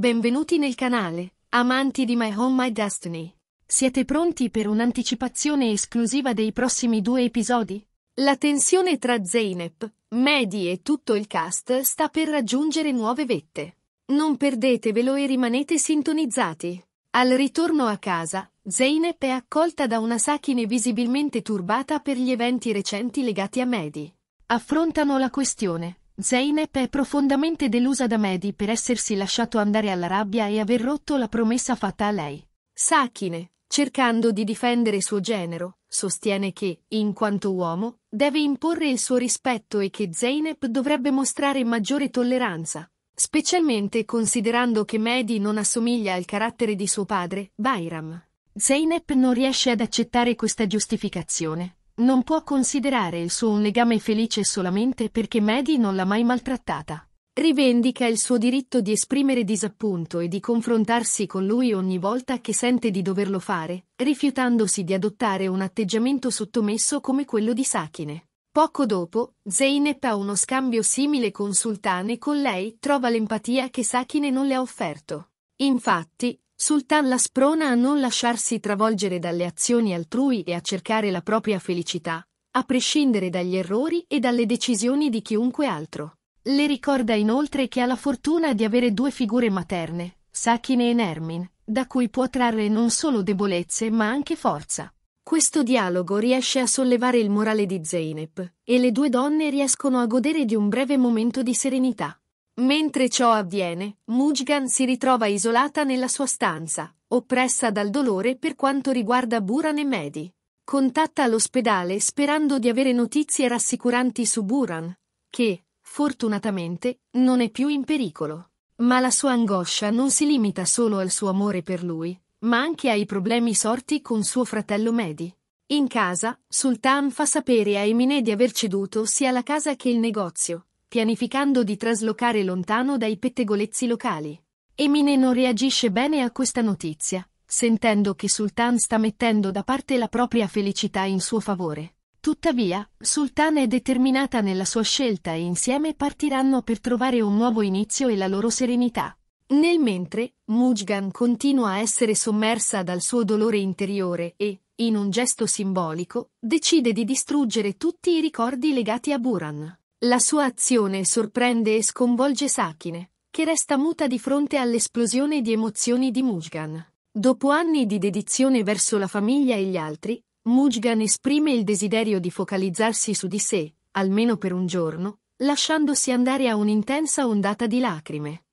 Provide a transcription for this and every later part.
Benvenuti nel canale, amanti di My Home My Destiny. Siete pronti per un'anticipazione esclusiva dei prossimi due episodi? La tensione tra Zeynep, Mehdi e tutto il cast sta per raggiungere nuove vette. Non perdetevelo e rimanete sintonizzati. Al ritorno a casa, Zeynep è accolta da una Sakine visibilmente turbata per gli eventi recenti legati a Mehdi. Affrontano la questione Zeynep è profondamente delusa da Mehdi per essersi lasciato andare alla rabbia e aver rotto la promessa fatta a lei. Sakine, cercando di difendere suo genero, sostiene che, in quanto uomo, deve imporre il suo rispetto e che Zeynep dovrebbe mostrare maggiore tolleranza, specialmente considerando che Mehdi non assomiglia al carattere di suo padre, Bayram. Zeynep non riesce ad accettare questa giustificazione, non può considerare il suo un legame felice solamente perché Maddie non l'ha mai maltrattata. Rivendica il suo diritto di esprimere disappunto e di confrontarsi con lui ogni volta che sente di doverlo fare, rifiutandosi di adottare un atteggiamento sottomesso come quello di Sakine. Poco dopo, Zeynep ha uno scambio simile con Sultan e con lei trova l'empatia che Sakine non le ha offerto. Infatti, Sultan la sprona a non lasciarsi travolgere dalle azioni altrui e a cercare la propria felicità, a prescindere dagli errori e dalle decisioni di chiunque altro. Le ricorda inoltre che ha la fortuna di avere due figure materne, Sakine e Nermin, da cui può trarre non solo debolezze ma anche forza. Questo dialogo riesce a sollevare il morale di Zeynep, e le due donne riescono a godere di un breve momento di serenità. Mentre ciò avviene, Mujgan si ritrova isolata nella sua stanza, oppressa dal dolore per quanto riguarda Buran e Medi. Contatta l'ospedale sperando di avere notizie rassicuranti su Buran, che, fortunatamente, non è più in pericolo. Ma la sua angoscia non si limita solo al suo amore per lui, ma anche ai problemi sorti con suo fratello Medi. In casa, Sultan fa sapere a Emine di aver ceduto sia la casa che il negozio, pianificando di traslocare lontano dai pettegolezzi locali. Emine non reagisce bene a questa notizia, sentendo che Sultan sta mettendo da parte la propria felicità in suo favore. Tuttavia, Sultan è determinata nella sua scelta e insieme partiranno per trovare un nuovo inizio e la loro serenità. Nel mentre, Mujgan continua a essere sommersa dal suo dolore interiore e, in un gesto simbolico, decide di distruggere tutti i ricordi legati a Buran. La sua azione sorprende e sconvolge Sakine, che resta muta di fronte all'esplosione di emozioni di Mujgan. Dopo anni di dedizione verso la famiglia e gli altri, Mujgan esprime il desiderio di focalizzarsi su di sé, almeno per un giorno, lasciandosi andare a un'intensa ondata di lacrime.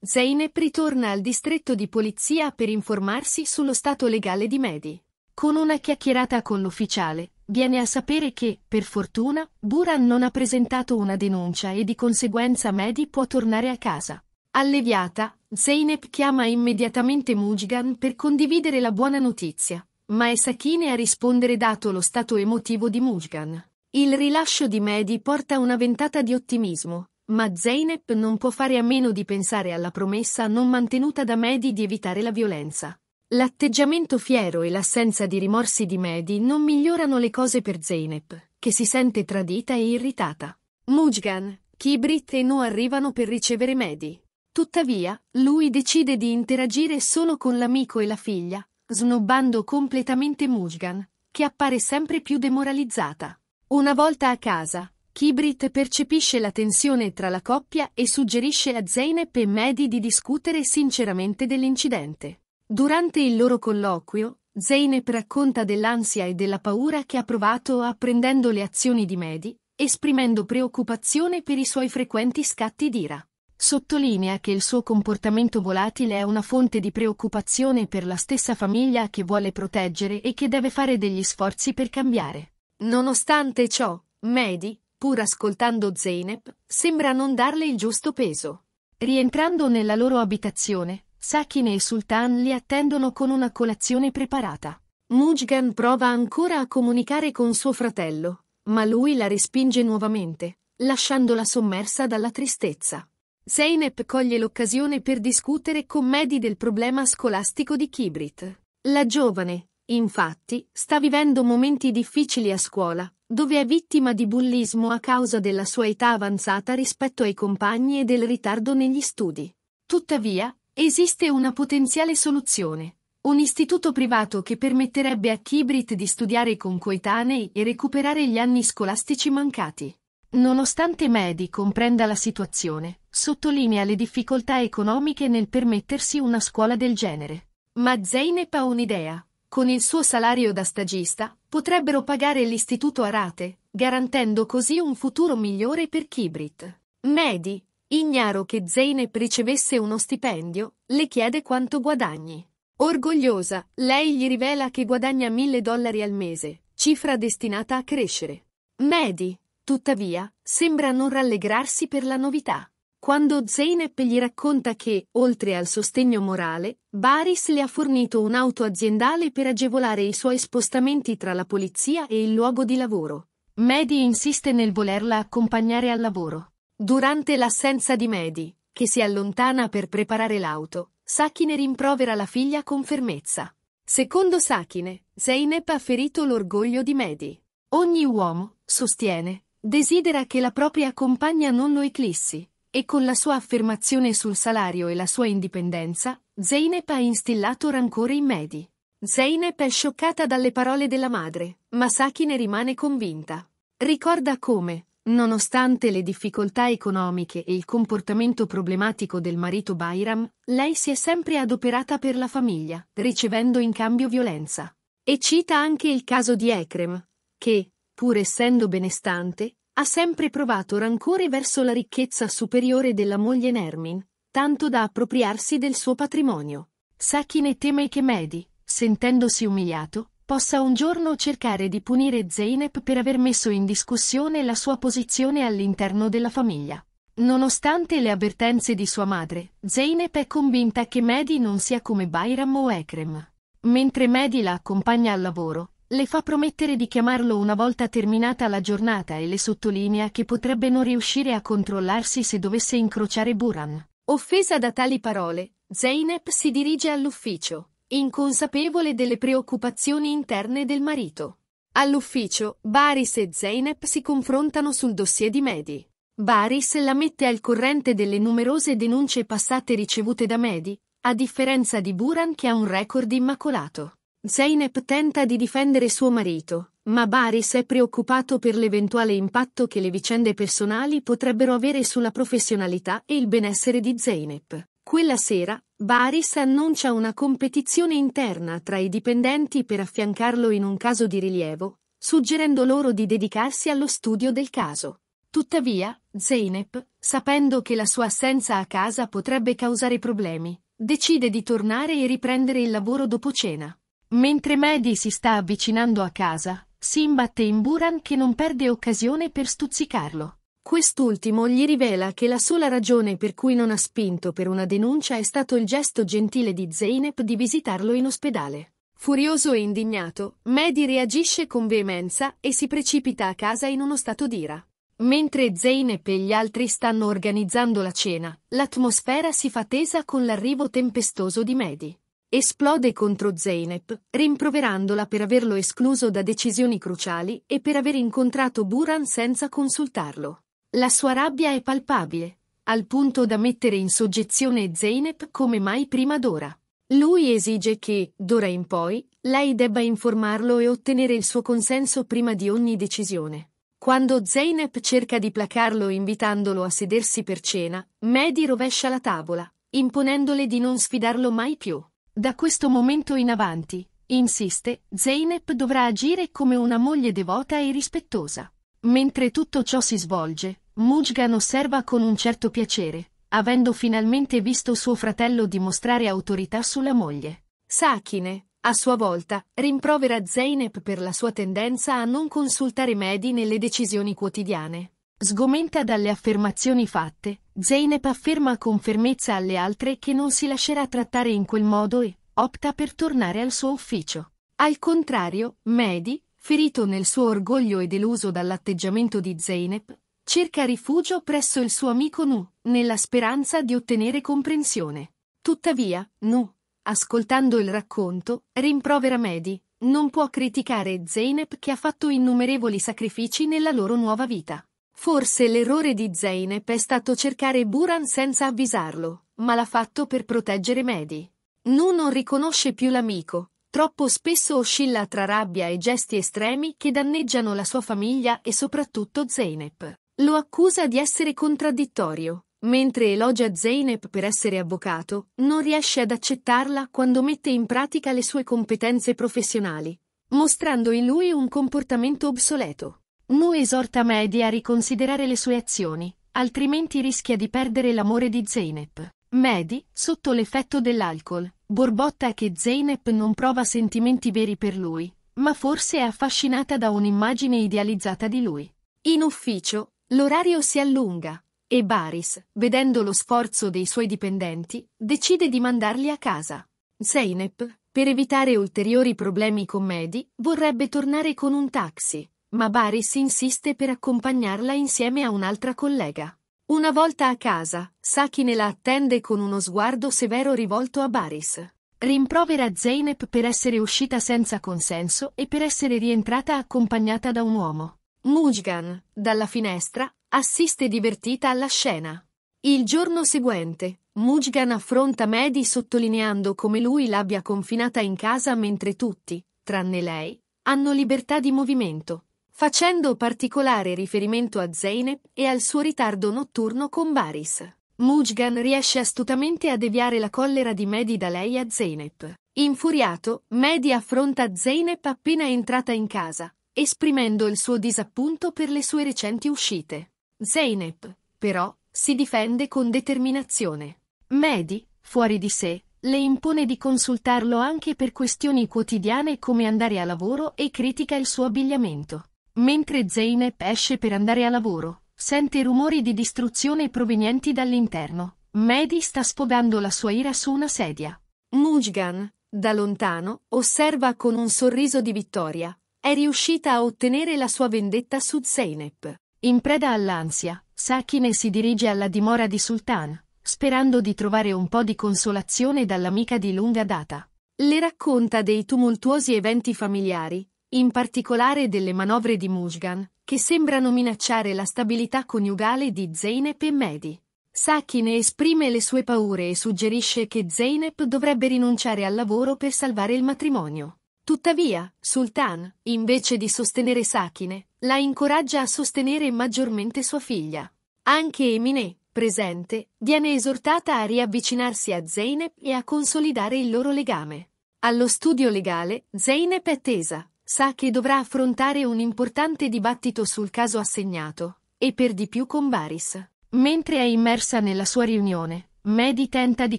Zeynep ritorna al distretto di polizia per informarsi sullo stato legale di Mehdi. Con una chiacchierata con l'ufficiale, Viene a sapere che, per fortuna, Buran non ha presentato una denuncia e di conseguenza Mehdi può tornare a casa. Alleviata, Zeynep chiama immediatamente Mujgan per condividere la buona notizia, ma è Sakine a rispondere dato lo stato emotivo di Mujgan. Il rilascio di Mehdi porta una ventata di ottimismo, ma Zeynep non può fare a meno di pensare alla promessa non mantenuta da Mehdi di evitare la violenza. L'atteggiamento fiero e l'assenza di rimorsi di Mehdi non migliorano le cose per Zeynep, che si sente tradita e irritata. Mujgan, Kibrit e No arrivano per ricevere Mehdi. Tuttavia, lui decide di interagire solo con l'amico e la figlia, snobbando completamente Mujgan, che appare sempre più demoralizzata. Una volta a casa, Kibrit percepisce la tensione tra la coppia e suggerisce a Zeynep e Mehdi di discutere sinceramente dell'incidente. Durante il loro colloquio, Zeynep racconta dell'ansia e della paura che ha provato apprendendo le azioni di Mehdi, esprimendo preoccupazione per i suoi frequenti scatti d'ira. Sottolinea che il suo comportamento volatile è una fonte di preoccupazione per la stessa famiglia che vuole proteggere e che deve fare degli sforzi per cambiare. Nonostante ciò, Mehdi, pur ascoltando Zeynep, sembra non darle il giusto peso. Rientrando nella loro abitazione, Sakine e Sultan li attendono con una colazione preparata. Mujgan prova ancora a comunicare con suo fratello, ma lui la respinge nuovamente, lasciandola sommersa dalla tristezza. Zeynep coglie l'occasione per discutere con Mehdi del problema scolastico di Kibrit. La giovane, infatti, sta vivendo momenti difficili a scuola, dove è vittima di bullismo a causa della sua età avanzata rispetto ai compagni e del ritardo negli studi. Tuttavia, Esiste una potenziale soluzione. Un istituto privato che permetterebbe a Kibrit di studiare con coetanei e recuperare gli anni scolastici mancati. Nonostante Medi comprenda la situazione, sottolinea le difficoltà economiche nel permettersi una scuola del genere. Ma Zeynep ha un'idea. Con il suo salario da stagista, potrebbero pagare l'istituto a rate, garantendo così un futuro migliore per Kibrit. Medi, Ignaro che Zeynep ricevesse uno stipendio, le chiede quanto guadagni. Orgogliosa, lei gli rivela che guadagna mille dollari al mese, cifra destinata a crescere. Mehdi, tuttavia, sembra non rallegrarsi per la novità. Quando Zeynep gli racconta che, oltre al sostegno morale, Baris le ha fornito un'auto aziendale per agevolare i suoi spostamenti tra la polizia e il luogo di lavoro, Mehdi insiste nel volerla accompagnare al lavoro. Durante l'assenza di Medi, che si allontana per preparare l'auto, Sakine rimprovera la figlia con fermezza. Secondo Sakine, Zeynep ha ferito l'orgoglio di Medi. Ogni uomo, sostiene, desidera che la propria compagna non lo eclissi, e con la sua affermazione sul salario e la sua indipendenza, Zeynep ha instillato rancore in Medi. Zeynep è scioccata dalle parole della madre, ma Sakine rimane convinta. Ricorda come, Nonostante le difficoltà economiche e il comportamento problematico del marito Bayram, lei si è sempre adoperata per la famiglia, ricevendo in cambio violenza. E cita anche il caso di Ekrem, che, pur essendo benestante, ha sempre provato rancore verso la ricchezza superiore della moglie Nermin, tanto da appropriarsi del suo patrimonio. Sakine teme che Mehdi, sentendosi umiliato, possa un giorno cercare di punire Zeynep per aver messo in discussione la sua posizione all'interno della famiglia. Nonostante le avvertenze di sua madre, Zeynep è convinta che Mehdi non sia come Bayram o Ekrem. Mentre Mehdi la accompagna al lavoro, le fa promettere di chiamarlo una volta terminata la giornata e le sottolinea che potrebbe non riuscire a controllarsi se dovesse incrociare Buran. Offesa da tali parole, Zeynep si dirige all'ufficio, inconsapevole delle preoccupazioni interne del marito. All'ufficio, Baris e Zeynep si confrontano sul dossier di Mehdi. Baris la mette al corrente delle numerose denunce passate ricevute da Mehdi, a differenza di Buran che ha un record immacolato. Zeynep tenta di difendere suo marito, ma Baris è preoccupato per l'eventuale impatto che le vicende personali potrebbero avere sulla professionalità e il benessere di Zeynep. Quella sera, Baris annuncia una competizione interna tra i dipendenti per affiancarlo in un caso di rilievo, suggerendo loro di dedicarsi allo studio del caso. Tuttavia, Zeynep, sapendo che la sua assenza a casa potrebbe causare problemi, decide di tornare e riprendere il lavoro dopo cena. Mentre Mehdi si sta avvicinando a casa, si imbatte in Buran che non perde occasione per stuzzicarlo. Quest'ultimo gli rivela che la sola ragione per cui non ha spinto per una denuncia è stato il gesto gentile di Zeynep di visitarlo in ospedale. Furioso e indignato, Mehdi reagisce con veemenza e si precipita a casa in uno stato d'ira. Mentre Zeynep e gli altri stanno organizzando la cena, l'atmosfera si fa tesa con l'arrivo tempestoso di Mehdi. Esplode contro Zeynep, rimproverandola per averlo escluso da decisioni cruciali e per aver incontrato Buran senza consultarlo. La sua rabbia è palpabile, al punto da mettere in soggezione Zeynep come mai prima d'ora. Lui esige che, d'ora in poi, lei debba informarlo e ottenere il suo consenso prima di ogni decisione. Quando Zeynep cerca di placarlo invitandolo a sedersi per cena, Mehdi rovescia la tavola, imponendole di non sfidarlo mai più. Da questo momento in avanti, insiste, Zeynep dovrà agire come una moglie devota e rispettosa. Mentre tutto ciò si svolge, Mujgan osserva con un certo piacere, avendo finalmente visto suo fratello dimostrare autorità sulla moglie. Sakine, a sua volta, rimprovera Zeynep per la sua tendenza a non consultare Mehdi nelle decisioni quotidiane. Sgomenta dalle affermazioni fatte, Zeynep afferma con fermezza alle altre che non si lascerà trattare in quel modo e opta per tornare al suo ufficio. Al contrario, Mehdi, ferito nel suo orgoglio e deluso dall'atteggiamento di Zeynep, cerca rifugio presso il suo amico Nu, nella speranza di ottenere comprensione. Tuttavia, Nu, ascoltando il racconto, rimprovera Mehdi, non può criticare Zeynep che ha fatto innumerevoli sacrifici nella loro nuova vita. Forse l'errore di Zeynep è stato cercare Buran senza avvisarlo, ma l'ha fatto per proteggere Mehdi. Nu non riconosce più l'amico, Troppo spesso oscilla tra rabbia e gesti estremi che danneggiano la sua famiglia e soprattutto Zeynep. Lo accusa di essere contraddittorio, mentre elogia Zeynep per essere avvocato, non riesce ad accettarla quando mette in pratica le sue competenze professionali, mostrando in lui un comportamento obsoleto. Nu esorta Mehdi a riconsiderare le sue azioni, altrimenti rischia di perdere l'amore di Zeynep. Mehdi, sotto l'effetto dell'alcol, borbotta che Zeynep non prova sentimenti veri per lui, ma forse è affascinata da un'immagine idealizzata di lui. In ufficio, l'orario si allunga, e Baris, vedendo lo sforzo dei suoi dipendenti, decide di mandarli a casa. Zeynep, per evitare ulteriori problemi con Mehdi, vorrebbe tornare con un taxi, ma Baris insiste per accompagnarla insieme a un'altra collega. Una volta a casa, Sakine la attende con uno sguardo severo rivolto a Baris. Rimprovera Zeynep per essere uscita senza consenso e per essere rientrata accompagnata da un uomo. Mujgan, dalla finestra, assiste divertita alla scena. Il giorno seguente, Mujgan affronta Mehdi sottolineando come lui l'abbia confinata in casa mentre tutti, tranne lei, hanno libertà di movimento facendo particolare riferimento a Zeynep e al suo ritardo notturno con Baris. Mujgan riesce astutamente a deviare la collera di Mehdi da lei a Zeynep. Infuriato, Mehdi affronta Zeynep appena entrata in casa, esprimendo il suo disappunto per le sue recenti uscite. Zeynep, però, si difende con determinazione. Mehdi, fuori di sé, le impone di consultarlo anche per questioni quotidiane come andare a lavoro e critica il suo abbigliamento. Mentre Zeynep esce per andare a lavoro, sente rumori di distruzione provenienti dall'interno. Mehdi sta sfogando la sua ira su una sedia. Mujgan, da lontano, osserva con un sorriso di vittoria. È riuscita a ottenere la sua vendetta su Zeynep. In preda all'ansia, Sakine si dirige alla dimora di Sultan, sperando di trovare un po' di consolazione dall'amica di lunga data. Le racconta dei tumultuosi eventi familiari, in particolare delle manovre di Mushgan, che sembrano minacciare la stabilità coniugale di Zeynep e Mehdi. Sakine esprime le sue paure e suggerisce che Zeynep dovrebbe rinunciare al lavoro per salvare il matrimonio. Tuttavia, Sultan, invece di sostenere Sakine, la incoraggia a sostenere maggiormente sua figlia. Anche Emine, presente, viene esortata a riavvicinarsi a Zeynep e a consolidare il loro legame. Allo studio legale, Zeynep è tesa, sa che dovrà affrontare un importante dibattito sul caso assegnato, e per di più con Baris. Mentre è immersa nella sua riunione, Maddie tenta di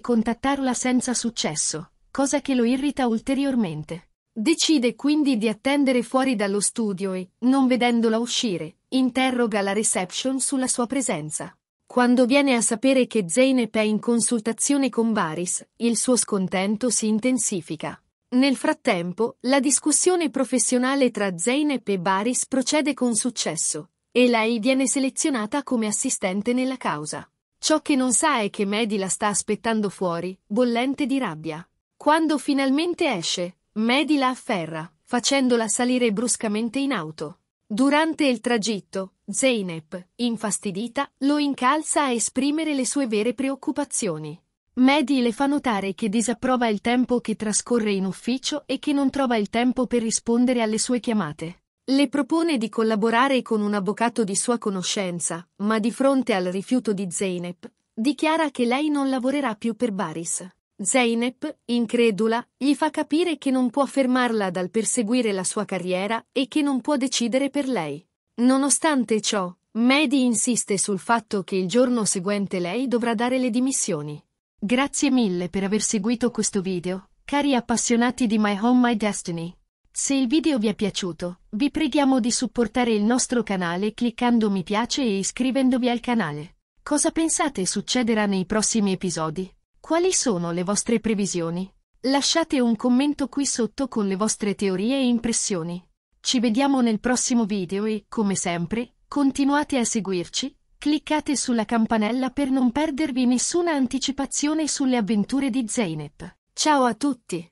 contattarla senza successo, cosa che lo irrita ulteriormente. Decide quindi di attendere fuori dallo studio e, non vedendola uscire, interroga la reception sulla sua presenza. Quando viene a sapere che Zeynep è in consultazione con Baris, il suo scontento si intensifica. Nel frattempo, la discussione professionale tra Zeynep e Baris procede con successo, e lei viene selezionata come assistente nella causa. Ciò che non sa è che Mehdi la sta aspettando fuori, bollente di rabbia. Quando finalmente esce, Mehdi la afferra, facendola salire bruscamente in auto. Durante il tragitto, Zeynep, infastidita, lo incalza a esprimere le sue vere preoccupazioni. Medi le fa notare che disapprova il tempo che trascorre in ufficio e che non trova il tempo per rispondere alle sue chiamate. Le propone di collaborare con un avvocato di sua conoscenza, ma di fronte al rifiuto di Zeynep, dichiara che lei non lavorerà più per Baris. Zeynep, incredula, gli fa capire che non può fermarla dal perseguire la sua carriera e che non può decidere per lei. Nonostante ciò, Mehdi insiste sul fatto che il giorno seguente lei dovrà dare le dimissioni. Grazie mille per aver seguito questo video, cari appassionati di My Home My Destiny. Se il video vi è piaciuto, vi preghiamo di supportare il nostro canale cliccando mi piace e iscrivendovi al canale. Cosa pensate succederà nei prossimi episodi? Quali sono le vostre previsioni? Lasciate un commento qui sotto con le vostre teorie e impressioni. Ci vediamo nel prossimo video e, come sempre, continuate a seguirci, Cliccate sulla campanella per non perdervi nessuna anticipazione sulle avventure di Zeynep. Ciao a tutti!